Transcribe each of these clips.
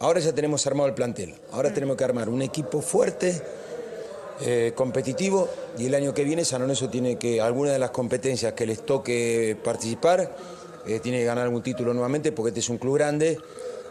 Ahora ya tenemos armado el plantel, ahora tenemos que armar un equipo fuerte, eh, competitivo, y el año que viene San Lorenzo tiene que, alguna de las competencias que les toque participar, eh, tiene que ganar algún título nuevamente, porque este es un club grande,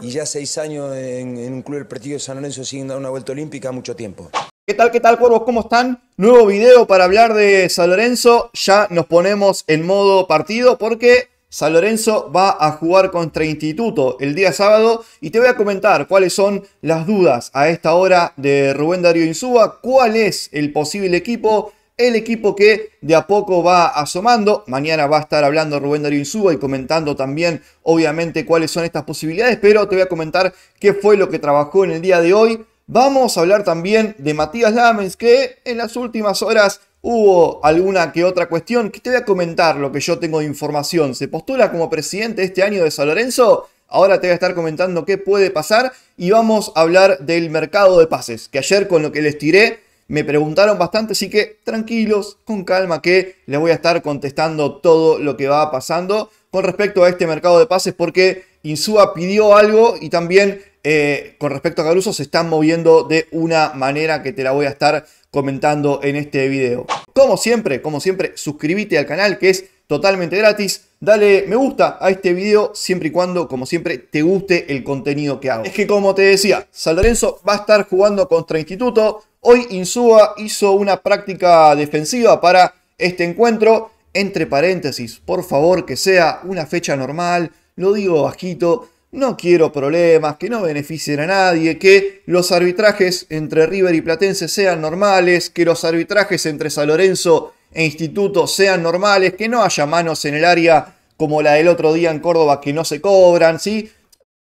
y ya seis años en, un club del partido de San Lorenzo sin dar una vuelta olímpica, mucho tiempo. ¿Qué tal, qué tal, cuervos? ¿Cómo están? Nuevo video para hablar de San Lorenzo. Ya nos ponemos en modo partido porque San Lorenzo va a jugar contra Instituto el día sábado y te voy a comentar cuáles son las dudas a esta hora de Rubén Darío Insúa, cuál es el posible equipo, el equipo que de a poco va asomando. Mañana va a estar hablando Rubén Darío Insúa y comentando también obviamente cuáles son estas posibilidades, pero te voy a comentar qué fue lo que trabajó en el día de hoy. Vamos a hablar también de Matías Lamens que en las últimas horas Hubo alguna que otra cuestión que te voy a comentar lo que yo tengo de información. Se postula como presidente este año de San Lorenzo. Ahora te voy a estar comentando qué puede pasar y vamos a hablar del mercado de pases, que ayer con lo que les tiré me preguntaron bastante, así que tranquilos, con calma, que les voy a estar contestando todo lo que va pasando con respecto a este mercado de pases, porque Insúa pidió algo y también eh, con respecto a Caruso se están moviendo de una manera que te la voy a estar comentando en este video. Como siempre, como siempre, suscríbete al canal que es totalmente gratis. Dale me gusta a este video siempre y cuando, como siempre, te guste el contenido que hago. Es que como te decía, San va a estar jugando contra Instituto. Hoy Insúa hizo una práctica defensiva para este encuentro. Entre paréntesis, por favor que sea una fecha normal, lo digo bajito, no quiero problemas, que no beneficien a nadie, que los arbitrajes entre River y Platense sean normales, que los arbitrajes entre San Lorenzo e Instituto sean normales, que no haya manos en el área como la del otro día en Córdoba que no se cobran, ¿sí?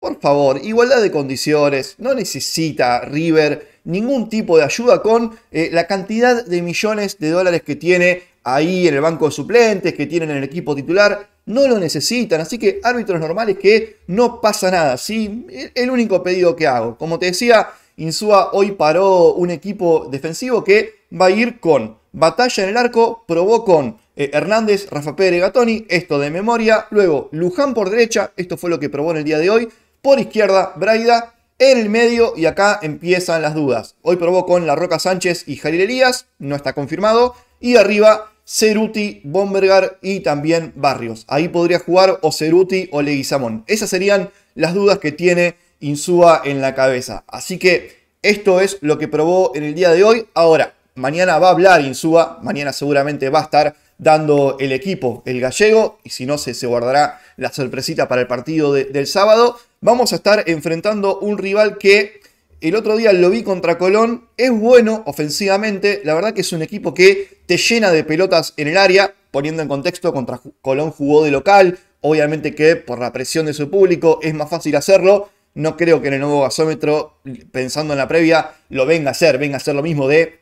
Por favor, igualdad de condiciones, no necesita River ningún tipo de ayuda con eh, la cantidad de millones de dólares que tiene ahí en el banco de suplentes, que tiene en el equipo titular, no lo necesitan. Así que árbitros normales que no pasa nada. ¿sí? El único pedido que hago. Como te decía, Insúa hoy paró un equipo defensivo que va a ir con batalla en el arco, probó con eh, Hernández, Rafa Pérez, Gatoni, esto de memoria. Luego Luján por derecha, esto fue lo que probó en el día de hoy. Por izquierda, Braida. En el medio, y acá empiezan las dudas. Hoy probó con La Roca Sánchez y Jalil Elías, no está confirmado. Y arriba, Ceruti, Bombergar y también Barrios. Ahí podría jugar o Ceruti o Leguizamón. Esas serían las dudas que tiene Insúa en la cabeza. Así que esto es lo que probó en el día de hoy. Ahora, mañana va a hablar Insúa, mañana seguramente va a estar dando el equipo el gallego y si no se, se guardará la sorpresita para el partido del sábado. Vamos a estar enfrentando un rival que el otro día lo vi contra Colón. Es bueno ofensivamente. La verdad que es un equipo que te llena de pelotas en el área. Poniendo en contexto, contra Colón jugó de local. Obviamente que por la presión de su público es más fácil hacerlo. No creo que en el nuevo gasómetro, pensando en la previa, lo venga a hacer. Venga a hacer lo mismo de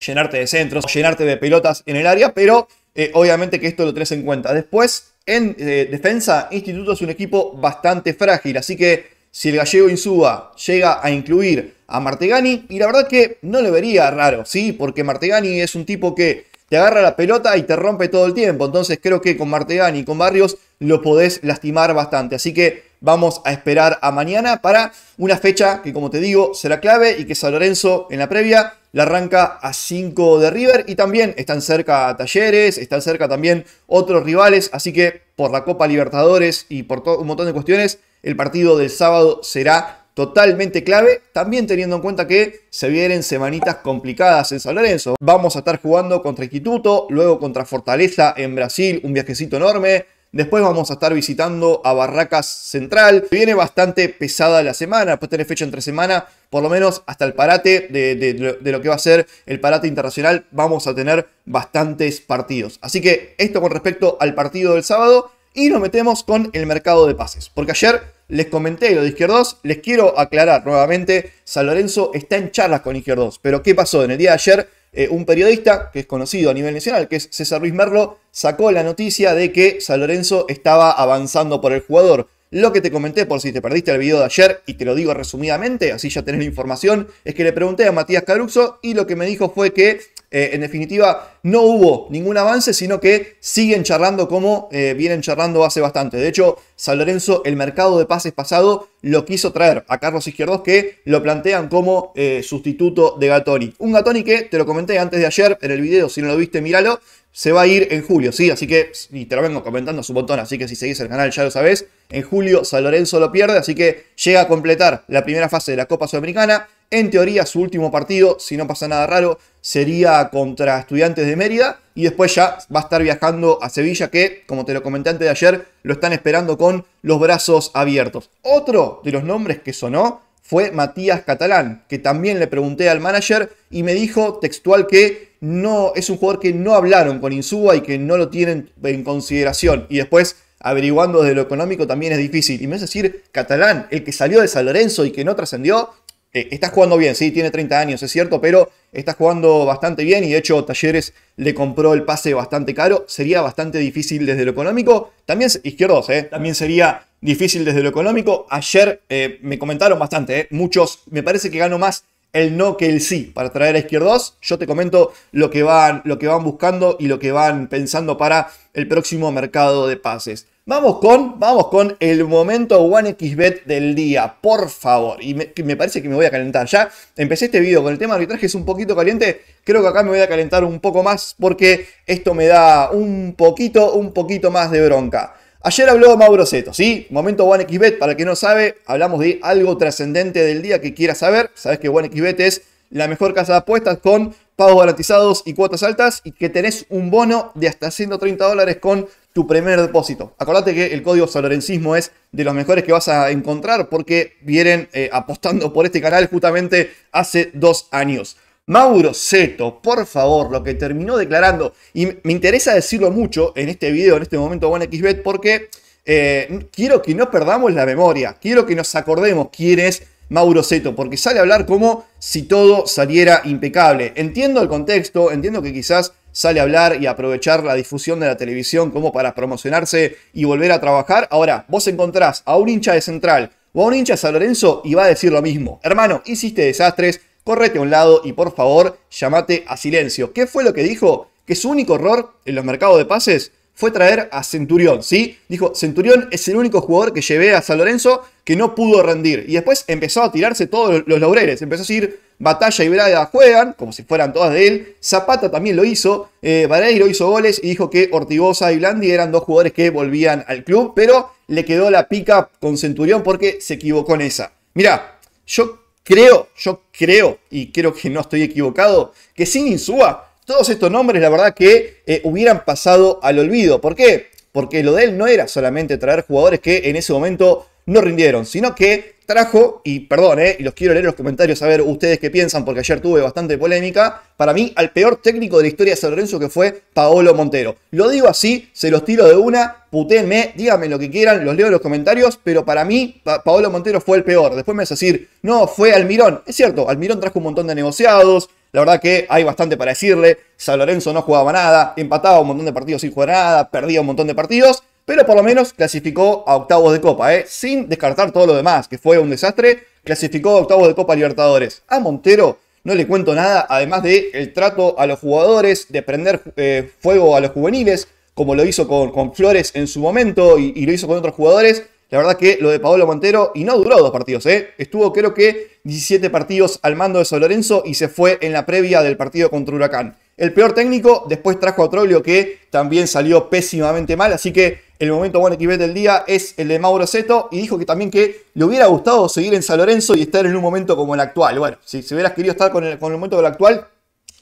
llenarte de centros, llenarte de pelotas en el área. Pero eh, obviamente que esto lo tenés en cuenta. Después, en eh, defensa, Instituto es un equipo bastante frágil. Así que si el gallego Insúa llega a incluir a Martegani, y la verdad que no le vería raro, ¿sí? Porque Martegani es un tipo que te agarra la pelota y te rompe todo el tiempo, entonces creo que con Martegani y con Barrios lo podés lastimar bastante, así que vamos a esperar a mañana para una fecha que como te digo será clave y que San Lorenzo en la previa la arranca a 5 de River y también están cerca Talleres, están cerca también otros rivales, así que por la Copa Libertadores y por todo un montón de cuestiones el partido del sábado será totalmente clave, también teniendo en cuenta que se vienen semanitas complicadas en San Lorenzo. Vamos a estar jugando contra Instituto, luego contra Fortaleza en Brasil, un viajecito enorme. Después vamos a estar visitando a Barracas Central. Viene bastante pesada la semana. Después tener fecha entre semana, por lo menos hasta el parate de, de, lo que va a ser el parate internacional, vamos a tener bastantes partidos. Así que esto con respecto al partido del sábado. Y nos metemos con el mercado de pases. Porque ayer les comenté lo de Izquierdos. Les quiero aclarar nuevamente. San Lorenzo está en charlas con Izquierdos. Pero ¿qué pasó? En el día de ayer eh, un periodista que es conocido a nivel nacional, que es César Luis Merlo, sacó la noticia de que San Lorenzo estaba avanzando por el jugador. Lo que te comenté, por si te perdiste el video de ayer, y te lo digo resumidamente, así ya tenés la información, es que le pregunté a Matías Caruso y lo que me dijo fue que eh, en definitiva, no hubo ningún avance, sino que siguen charlando como eh, vienen charlando hace bastante. De hecho, San Lorenzo, el mercado de pases pasado, lo quiso traer a Carlos Izquierdos, que lo plantean como eh, sustituto de Gatoni. Un Gatoni que, te lo comenté antes de ayer en el video, si no lo viste, míralo, se va a ir en julio, ¿sí? Así que, y te lo vengo comentando su montón, así que si seguís el canal ya lo sabés, en julio San Lorenzo lo pierde, así que llega a completar la primera fase de la Copa Sudamericana en teoría, su último partido, si no pasa nada raro, sería contra Estudiantes de Mérida. Y después ya va a estar viajando a Sevilla, que, como te lo comenté antes de ayer, lo están esperando con los brazos abiertos. Otro de los nombres que sonó fue Matías Catalán, que también le pregunté al manager y me dijo textual que no es un jugador que no hablaron con Insúa y que no lo tienen en consideración. Y después averiguando desde lo económico también es difícil. Y me es decir, Catalán, el que salió de San Lorenzo y que no trascendió, eh, estás está jugando bien, sí, tiene 30 años, es cierto, pero está jugando bastante bien y de hecho Talleres le compró el pase bastante caro. Sería bastante difícil desde lo económico. También, izquierdos, eh, también sería difícil desde lo económico. Ayer eh, me comentaron bastante, muchos, me parece que gano más el no que el sí para traer a Izquierdos. Yo te comento lo que, van, lo que van buscando y lo que van pensando para el próximo mercado de pases. Vamos con, vamos con el momento 1xbet del día, por favor. Y me, parece que me voy a calentar ya. Empecé este video con el tema de arbitraje, es un poquito caliente. Creo que acá me voy a calentar un poco más porque esto me da un poquito, un poquito más de bronca. Ayer habló Mauro Zeto, ¿sí? Momento 1xbet, para el que no sabe, hablamos de algo trascendente del día que quiera saber. Sabes que 1xbet es la mejor casa de apuestas con pagos garantizados y cuotas altas y que tenés un bono de hasta 130 dólares con tu primer depósito. Acordate que el código salorencismo es de los mejores que vas a encontrar porque vienen eh, apostando por este canal justamente hace dos años. Mauro Seto, por favor, lo que terminó declarando, y me interesa decirlo mucho en este video, en este momento, bueno, XBet, porque eh, quiero que no perdamos la memoria, quiero que nos acordemos quién es Mauro Seto, porque sale a hablar como si todo saliera impecable. Entiendo el contexto, entiendo que quizás sale a hablar y aprovechar la difusión de la televisión como para promocionarse y volver a trabajar. Ahora, vos encontrás a un hincha de Central o a un hincha de San Lorenzo y va a decir lo mismo. Hermano, hiciste desastres, correte a un lado y por favor, llamate a silencio. ¿Qué fue lo que dijo? Que su único error en los mercados de pases fue traer a Centurión, ¿sí? Dijo, Centurión es el único jugador que llevé a San Lorenzo que no pudo rendir. Y después empezó a tirarse todos los laureles, empezó a decir, Batalla y Braga juegan, como si fueran todas de él. Zapata también lo hizo. Eh, Vareiro hizo goles y dijo que Ortigosa y Blandi eran dos jugadores que volvían al club, pero le quedó la pica con Centurión porque se equivocó en esa. Mirá, yo creo, yo creo, y creo que no estoy equivocado, que sin Insúa todos estos nombres, la verdad que eh, hubieran pasado al olvido. ¿Por qué? Porque lo de él no era solamente traer jugadores que en ese momento no rindieron, sino que trajo, y perdón, eh, y los quiero leer los comentarios a ver ustedes qué piensan, porque ayer tuve bastante polémica, para mí al peor técnico de la historia de San Lorenzo que fue Paolo Montero. Lo digo así, se los tiro de una, putéme, díganme lo que quieran, los leo en los comentarios, pero para mí Paolo Montero fue el peor. Después me vas a decir, no, fue Almirón. Es cierto, Almirón trajo un montón de negociados, la verdad que hay bastante para decirle. San Lorenzo no jugaba nada, empataba un montón de partidos sin jugar nada, perdía un montón de partidos, pero por lo menos clasificó a octavos de Copa, ¿eh? sin descartar todo lo demás, que fue un desastre. Clasificó a octavos de Copa Libertadores. A Montero no le cuento nada, además de trato a los jugadores, de prender eh, fuego a los juveniles, como lo hizo con, Flores en su momento y lo hizo con otros jugadores. La verdad que lo de Paolo Montero, y no duró dos partidos, ¿eh? estuvo creo que 17 partidos al mando de San Lorenzo y se fue en la previa del partido contra Huracán. El peor técnico, después trajo a Troglio que también salió pésimamente mal, así que el momento bueno que del día es el de Mauro Seto y dijo que también que le hubiera gustado seguir en San Lorenzo y estar en un momento como el actual. Bueno, si, hubieras querido estar con el, con el momento del actual,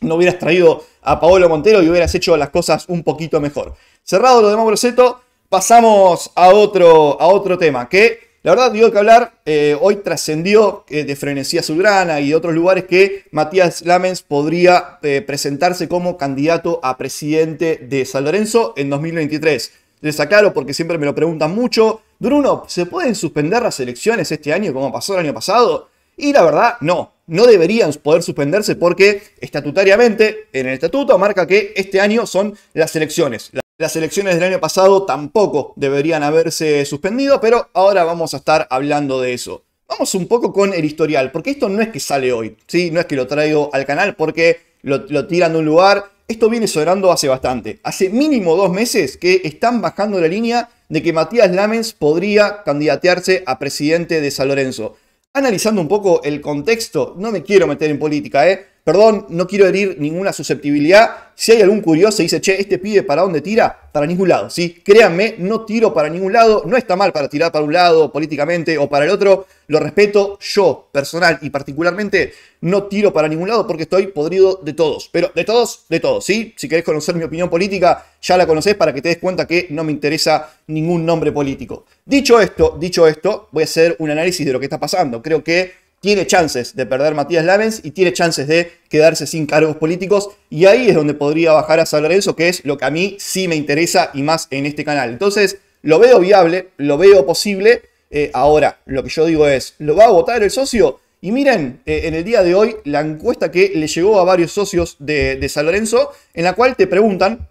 no hubieras traído a Paolo Montero y hubieras hecho las cosas un poquito mejor. Cerrado lo de Mauro Seto, Pasamos a otro, a otro tema que la verdad digo que hablar, eh, hoy trascendió eh, de Frenesía Azulgrana y de otros lugares que Matías Lamens podría eh, presentarse como candidato a presidente de San Lorenzo en 2023. Les aclaro porque siempre me lo preguntan mucho, Bruno, ¿se pueden suspender las elecciones este año como pasó el año pasado? Y la verdad, no, no deberían poder suspenderse porque estatutariamente en el estatuto marca que este año son las elecciones. Las elecciones del año pasado tampoco deberían haberse suspendido, pero ahora vamos a estar hablando de eso. Vamos un poco con el historial, porque esto no es que sale hoy, ¿sí? no es que lo traigo al canal porque lo, tiran de un lugar. Esto viene sonando hace bastante. Hace mínimo dos meses que están bajando la línea de que Matías Lamens podría candidatearse a presidente de San Lorenzo. Analizando un poco el contexto, no me quiero meter en política, ¿eh? Perdón, no quiero herir ninguna susceptibilidad. Si hay algún curioso y dice, che, este pibe para dónde tira, para ningún lado. Sí, créanme, no tiro para ningún lado. No está mal para tirar para un lado políticamente o para el otro. Lo respeto yo, personal y particularmente, no tiro para ningún lado porque estoy podrido de todos. Pero de todos, de todos, ¿sí? Si querés conocer mi opinión política, ya la conocés para que te des cuenta que no me interesa ningún nombre político. Dicho esto, dicho esto, voy a hacer un análisis de lo que está pasando. Creo que tiene chances de perder Matías Lavens y tiene chances de quedarse sin cargos políticos. Y ahí es donde podría bajar a San Lorenzo, que es lo que a mí sí me interesa y más en este canal. Entonces, lo veo viable, lo veo posible. Eh, ahora, lo que yo digo es, ¿lo va a votar el socio? Y miren, eh, en el día de hoy, la encuesta que le llegó a varios socios de, de San Lorenzo, en la cual te preguntan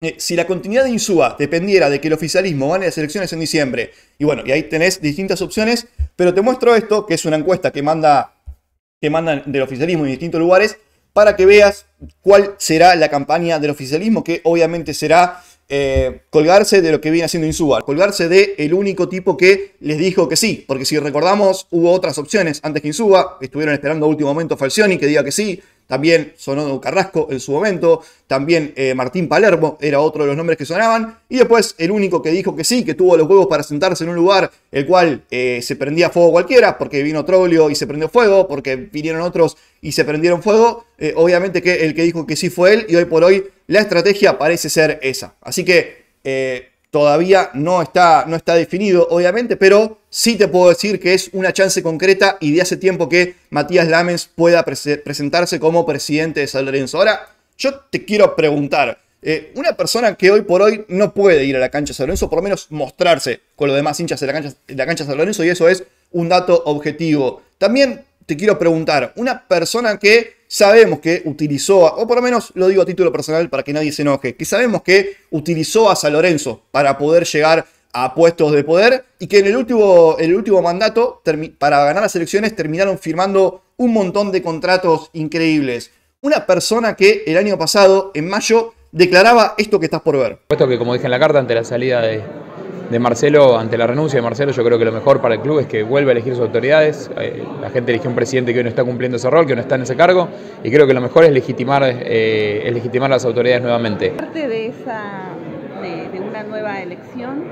eh, si la continuidad de Insúa dependiera de que el oficialismo gane las elecciones en diciembre, y bueno, y ahí tenés distintas opciones, pero te muestro esto, que es una encuesta que manda que mandan del oficialismo en distintos lugares, para que veas cuál será la campaña del oficialismo, que obviamente será eh, colgarse de lo que viene haciendo Insúa, colgarse de el único tipo que les dijo que sí, porque si recordamos, hubo otras opciones antes que Insúa, estuvieron esperando a último momento Falcioni que diga que sí, también sonó Carrasco en su momento, también eh, Martín Palermo era otro de los nombres que sonaban, y después el único que dijo que sí, que tuvo los huevos para sentarse en un lugar el cual eh, se prendía fuego cualquiera, porque vino Troglio y se prendió fuego, porque vinieron otros y se prendieron fuego, eh, obviamente que el que dijo que sí fue él, y hoy por hoy la estrategia parece ser esa. Así que todavía no está, no está definido, obviamente, pero sí te puedo decir que es una chance concreta y de hace tiempo que Matías Lamens pueda presentarse como presidente de San Lorenzo. Ahora, yo te quiero preguntar, eh, una persona que hoy por hoy no puede ir a la cancha de San Lorenzo, por lo menos mostrarse con los demás hinchas de la cancha, de la cancha San Lorenzo, y eso es un dato objetivo. También te quiero preguntar, una persona que sabemos que utilizó, o por lo menos lo digo a título personal para que nadie se enoje, que sabemos que utilizó a San Lorenzo para poder llegar a puestos de poder y que en el último, el último mandato, para ganar las elecciones, terminaron firmando un montón de contratos increíbles. Una persona que el año pasado, en mayo, declaraba esto que estás por ver. Puesto que, como dije en la carta, ante la salida de, de Marcelo, ante la renuncia de Marcelo, yo creo que lo mejor para el club es que vuelva a elegir sus autoridades. Eh, la gente eligió un presidente que hoy no está cumpliendo ese rol, que no está en ese cargo, y creo que lo mejor es legitimar, eh, es legitimar las autoridades nuevamente. Parte de esa una nueva elección?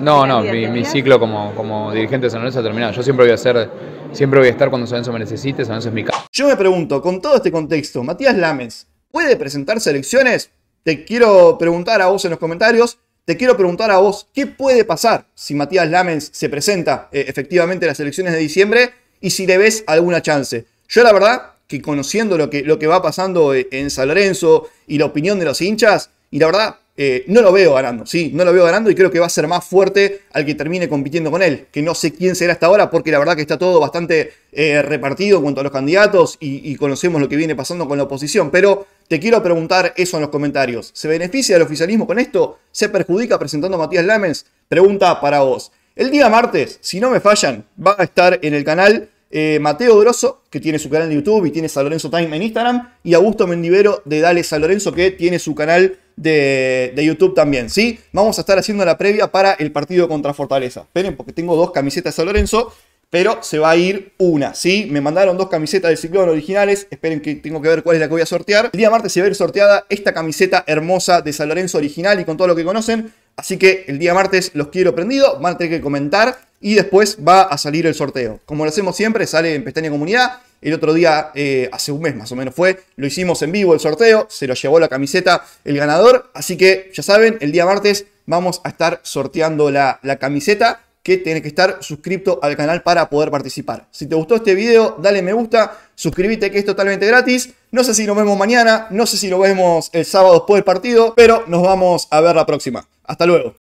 No, no, mi, ciclo como, como dirigente de San Lorenzo ha terminado. Yo siempre voy a siempre voy a estar cuando San Lorenzo me necesite, San Lorenzo es mi casa. Yo me pregunto, con todo este contexto, Matías Lames, ¿puede presentarse a elecciones? Te quiero preguntar a vos en los comentarios, te quiero preguntar a vos, ¿qué puede pasar si Matías Lames se presenta eh, efectivamente en las elecciones de diciembre y si le ves alguna chance? Yo la verdad que conociendo lo que, lo que va pasando eh, en San Lorenzo y la opinión de los hinchas, y la verdad eh, no lo veo ganando, sí, no lo veo ganando y creo que va a ser más fuerte al que termine compitiendo con él, que no sé quién será hasta ahora, porque la verdad que está todo bastante eh, repartido en cuanto a los candidatos y, conocemos lo que viene pasando con la oposición, pero te quiero preguntar eso en los comentarios. ¿Se beneficia el oficialismo con esto? ¿Se perjudica presentando a Matías Lamens? Pregunta para vos. El día martes, si no me fallan, va a estar en el canal eh, Mateo Grosso, que tiene su canal de YouTube y tiene San Lorenzo Time en Instagram, y Augusto Mendivero de Dale a Lorenzo, que tiene su canal de, YouTube también, ¿sí? Vamos a estar haciendo la previa para el partido contra Fortaleza. Esperen, porque tengo dos camisetas de San Lorenzo, pero se va a ir una, ¿sí? Me mandaron dos camisetas del ciclón originales, esperen que tengo que ver cuál es la que voy a sortear. El día martes se va a ver sorteada esta camiseta hermosa de San Lorenzo original y con todo lo que conocen. Así que el día martes los quiero prendido, van a tener que comentar y después va a salir el sorteo. Como lo hacemos siempre, sale en pestaña comunidad, el otro día, eh, hace un mes más o menos fue, lo hicimos en vivo el sorteo, se lo llevó la camiseta el ganador, así que ya saben, el día martes vamos a estar sorteando la, la camiseta que tiene que estar suscrito al canal para poder participar. Si te gustó este video, dale me gusta, suscríbete que es totalmente gratis. No sé si nos vemos mañana, no sé si lo vemos el sábado después del partido, pero nos vamos a ver la próxima. Hasta luego.